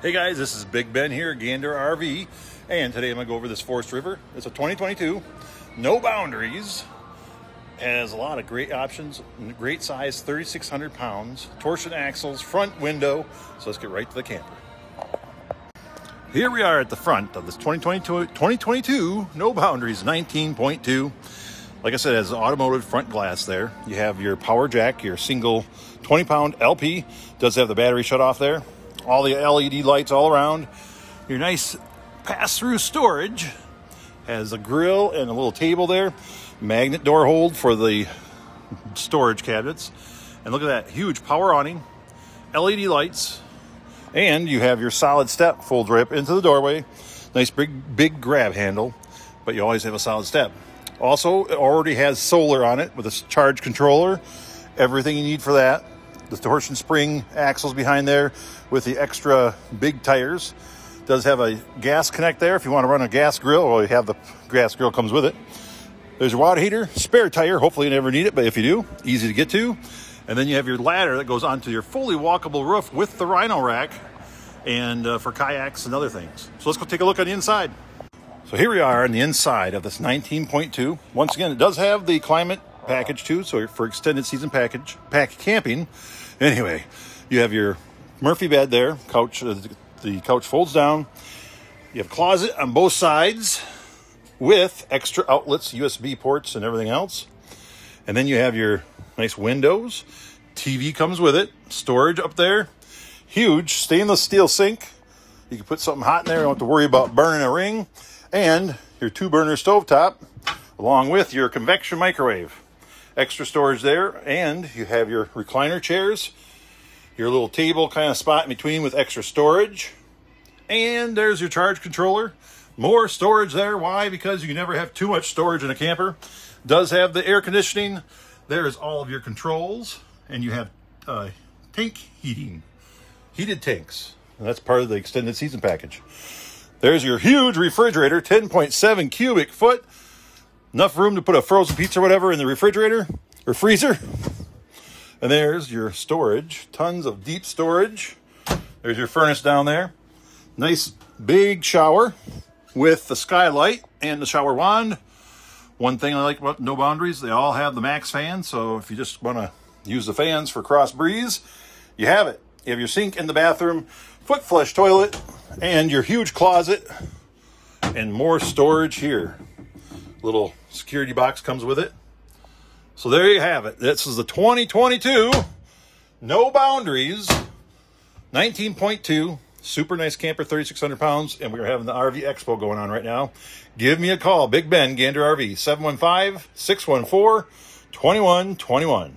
Hey guys, this is Big Ben here, Gander RV, and today I'm gonna go over this Forest River. It's a 2022, no boundaries, has a lot of great options, great size, 3,600 pounds, torsion axles, front window. So let's get right to the camper. Here we are at the front of this 2022, 2022 no boundaries 19.2. Like I said, it has automotive front glass there. You have your power jack, your single 20 pound LP. Does have the battery shut off there all the LED lights all around. Your nice pass through storage has a grill and a little table there, magnet door hold for the storage cabinets. And look at that huge power awning, LED lights, and you have your solid step full drip into the doorway. Nice big, big grab handle, but you always have a solid step. Also, it already has solar on it with a charge controller, everything you need for that the torsion spring axles behind there with the extra big tires. Does have a gas connect there if you want to run a gas grill, or you have the gas grill comes with it. There's a water heater, spare tire. Hopefully you never need it, but if you do, easy to get to. And then you have your ladder that goes onto your fully walkable roof with the Rhino rack and uh, for kayaks and other things. So let's go take a look on the inside. So here we are on the inside of this 19.2. Once again, it does have the climate package too. So for extended season package, pack camping. Anyway, you have your Murphy bed there. Couch, uh, the couch folds down. You have closet on both sides with extra outlets, USB ports, and everything else. And then you have your nice windows. TV comes with it. Storage up there. Huge stainless steel sink. You can put something hot in there. You don't have to worry about burning a ring. And your two burner stovetop along with your convection microwave extra storage there, and you have your recliner chairs, your little table kind of spot in between with extra storage, and there's your charge controller. More storage there. Why? Because you never have too much storage in a camper. Does have the air conditioning. There's all of your controls, and you have uh, tank heating, heated tanks. And that's part of the extended season package. There's your huge refrigerator, 10.7 cubic foot enough room to put a frozen pizza or whatever in the refrigerator or freezer. And there's your storage, tons of deep storage. There's your furnace down there. Nice big shower with the skylight and the shower wand. One thing I like about No Boundaries, they all have the max fan. So if you just want to use the fans for cross breeze, you have it. You have your sink in the bathroom, foot flush toilet, and your huge closet, and more storage here. Little security box comes with it. So there you have it. This is the 2022 No Boundaries 19.2 super nice camper 3600 pounds and we're having the rv expo going on right now give me a call big ben gander rv 715-614-2121